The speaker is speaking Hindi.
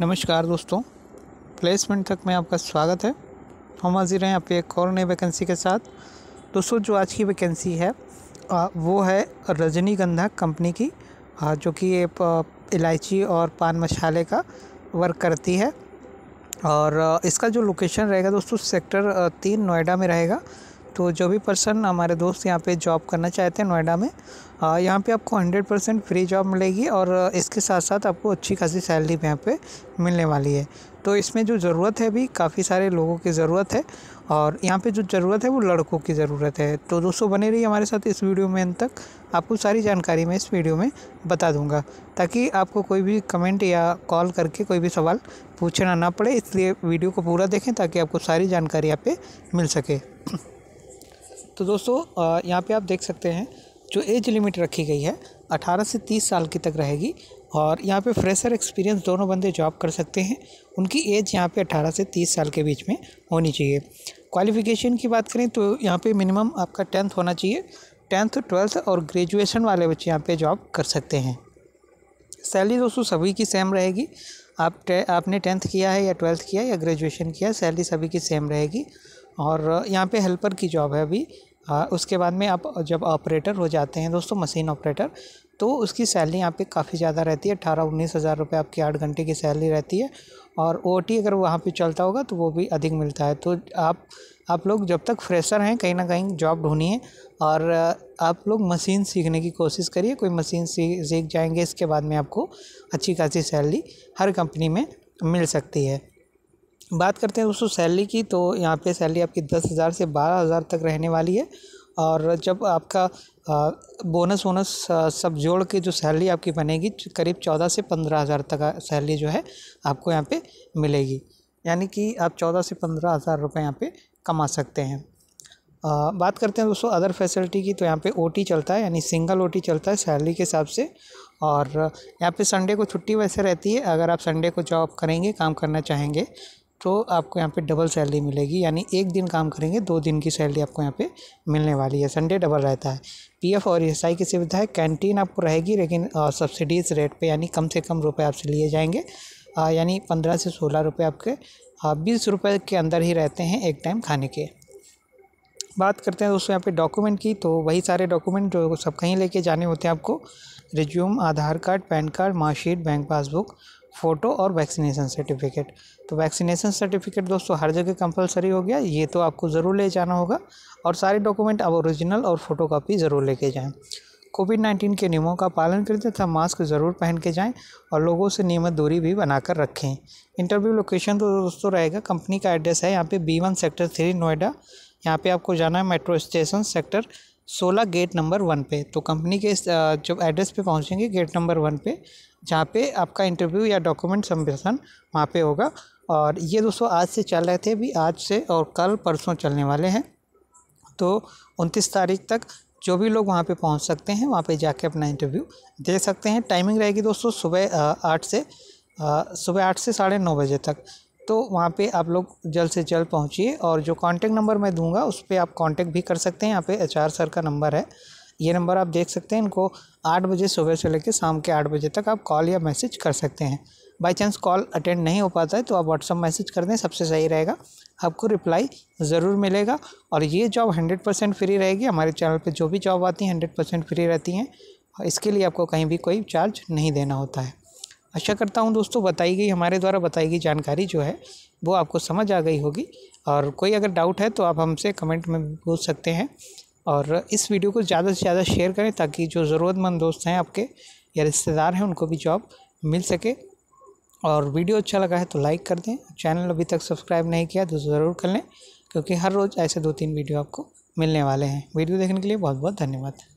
नमस्कार दोस्तों प्लेसमेंट तक में आपका स्वागत है हम हाजिर हैं आपके एक और नई वैकेंसी के साथ दोस्तों जो आज की वैकेंसी है वो है रजनीगंधा कंपनी की जो कि ये इलायची और पान मसाले का वर्क करती है और इसका जो लोकेशन रहेगा दोस्तों सेक्टर तीन नोएडा में रहेगा तो जो भी पर्सन हमारे दोस्त यहाँ पे जॉब करना चाहते हैं नोएडा में यहाँ पे आपको 100 परसेंट फ्री जॉब मिलेगी और इसके साथ साथ आपको अच्छी खासी सैलरी भी यहाँ पे मिलने वाली है तो इसमें जो ज़रूरत है भी काफ़ी सारे लोगों की ज़रूरत है और यहाँ पे जो ज़रूरत है वो लड़कों की ज़रूरत है तो दोस्तों बने रही हमारे साथ इस वीडियो में अंत तक आपको सारी जानकारी मैं इस वीडियो में बता दूंगा ताकि आपको कोई भी कमेंट या कॉल करके कोई भी सवाल पूछना ना पड़े इसलिए वीडियो को पूरा देखें ताकि आपको सारी जानकारी यहाँ पे मिल सके तो दोस्तों यहाँ पे आप देख सकते हैं जो एज लिमिट रखी गई है 18 से 30 साल की तक रहेगी और यहाँ पे फ्रेशर एक्सपीरियंस दोनों बंदे जॉब कर सकते हैं उनकी एज यहाँ पे 18 से 30 साल के बीच में होनी चाहिए क्वालिफ़िकेशन की बात करें तो यहाँ पे मिनिमम आपका टेंथ होना चाहिए टेंथ ट्वेल्थ और ग्रेजुएशन वाले बच्चे यहाँ पे जॉब कर सकते हैं सैलरी दोस्तों सभी की सेम रहेगी आप टे, आपने टेंथ किया है या ट्वेल्थ किया या ग्रेजुएशन किया सैलरी सभी की सेम रहेगी और यहाँ पे हेल्पर की जॉब है अभी आ, उसके बाद में आप जब ऑपरेटर हो जाते हैं दोस्तों मशीन ऑपरेटर तो उसकी सैलरी यहाँ पे काफ़ी ज़्यादा रहती है अठारह उन्नीस हज़ार रुपये आपकी आठ घंटे की सैलरी रहती है और ओ अगर वहाँ पे चलता होगा तो वो भी अधिक मिलता है तो आप आप लोग जब तक फ्रेशर हैं कहीं ना कहीं जॉब ढूंढिए और आप लोग मशीन सीखने की कोशिश करिए कोई मशीन सीख सीख जाएंगे इसके बाद में आपको अच्छी खासी सैलरी हर कंपनी में मिल सकती है बात करते हैं दोस्तों सैलरी की तो यहाँ पे सैलरी आपकी दस हज़ार से बारह हज़ार तक रहने वाली है और जब आपका बोनस वोनस सब जोड़ के जो सैलरी आपकी बनेगी करीब चौदह से पंद्रह हज़ार तक सैलरी जो है आपको यहाँ पे मिलेगी यानी कि आप चौदह से पंद्रह हज़ार रुपये यहाँ पे कमा सकते हैं आ, बात करते हैं दोस्तों अदर फैसिलिटी की तो यहाँ पे ओटी चलता है यानी सिंगल ओटी चलता है सैलरी के हिसाब से और यहाँ पे संडे को छुट्टी वैसे रहती है अगर आप संडे को जॉब करेंगे काम करना चाहेंगे तो आपको यहाँ पे डबल सैलरी मिलेगी यानी एक दिन काम करेंगे दो दिन की सैलरी आपको यहाँ पे मिलने वाली है संडे डबल रहता है पीएफ और ईएसआई की सुविधा है कैंटीन आपको रहेगी लेकिन सब्सिडीज़ रेट पे यानी कम से कम रुपए आपसे लिए जाएंगे यानी पंद्रह से सोलह रुपये आपके बीस रुपये के अंदर ही रहते हैं एक टाइम खाने के बात करते हैं दोस्तों यहाँ पे डॉक्यूमेंट की तो वही सारे डॉक्यूमेंट जो सब कहीं लेके जाने होते हैं आपको resume Aadhaar card PAN card marksheet bank passbook photo और वैक्सीनेशन सर्टिफिकेट तो वैक्सीनेशन सर्टिफिकेट दोस्तों हर जगह कंपलसरी हो गया ये तो आपको ज़रूर ले जाना होगा और सारे डॉक्यूमेंट अब ओरिजिनल और फ़ोटो कापी ज़रूर लेके जाएँ कोविड नाइन्टीन के नियमों का पालन करते तथा मास्क ज़रूर पहन के जाएँ और लोगों से नियमित दूरी भी बनाकर रखें इंटरव्यू लोकेशन तो दोस्तों रहेगा कंपनी का एड्रेस है यहाँ पे B one sector three Noida यहाँ पे आपको जाना है मेट्रो स्टेशन सेक्टर सोलह गेट नंबर वन पे तो कंपनी के जब एड्रेस पे पहुँचेंगे गेट नंबर वन पे जहाँ पे आपका इंटरव्यू या डॉक्यूमेंट सबमिशन वहाँ पे होगा और ये दोस्तों आज से चल रहे थे भी आज से और कल परसों चलने वाले हैं तो उनतीस तारीख तक जो भी लोग वहाँ पे पहुँच सकते हैं वहाँ पे जाके अपना इंटरव्यू दे सकते हैं टाइमिंग रहेगी दोस्तों सुबह आठ से सुबह आठ से साढ़े नौ बजे तक तो वहाँ पे आप लोग जल्द से जल्द पहुँचिए और जो कांटेक्ट नंबर मैं दूंगा उस पर आप कांटेक्ट भी कर सकते हैं यहाँ पे एच सर का नंबर है ये नंबर आप देख सकते हैं इनको आठ बजे सुबह से लेकर शाम के आठ बजे तक आप कॉल या मैसेज कर सकते हैं बाई चांस कॉल अटेंड नहीं हो पाता है तो आप व्हाट्सअप मैसेज कर दें सबसे सही रहेगा आपको रिप्लाई ज़रूर मिलेगा और ये जॉब हंड्रेड परसेंट फ्री रहेगी हमारे चैनल पे जो भी जॉब आती हैं हंड्रेड परसेंट फ्री रहती हैं और इसके लिए आपको कहीं भी कोई चार्ज नहीं देना होता है आशा करता हूँ दोस्तों बताई गई हमारे द्वारा बताई गई जानकारी जो है वो आपको समझ आ गई होगी और कोई अगर डाउट है तो आप हमसे कमेंट में पूछ सकते हैं और इस वीडियो को ज़्यादा से ज़्यादा शेयर करें ताकि जो ज़रूरतमंद दोस्त हैं आपके या रिश्तेदार हैं उनको भी जॉब मिल सके और वीडियो अच्छा लगा है तो लाइक कर दें चैनल अभी तक सब्सक्राइब नहीं किया तो ज़रूर कर लें क्योंकि हर रोज़ ऐसे दो तीन वीडियो आपको मिलने वाले हैं वीडियो देखने के लिए बहुत बहुत धन्यवाद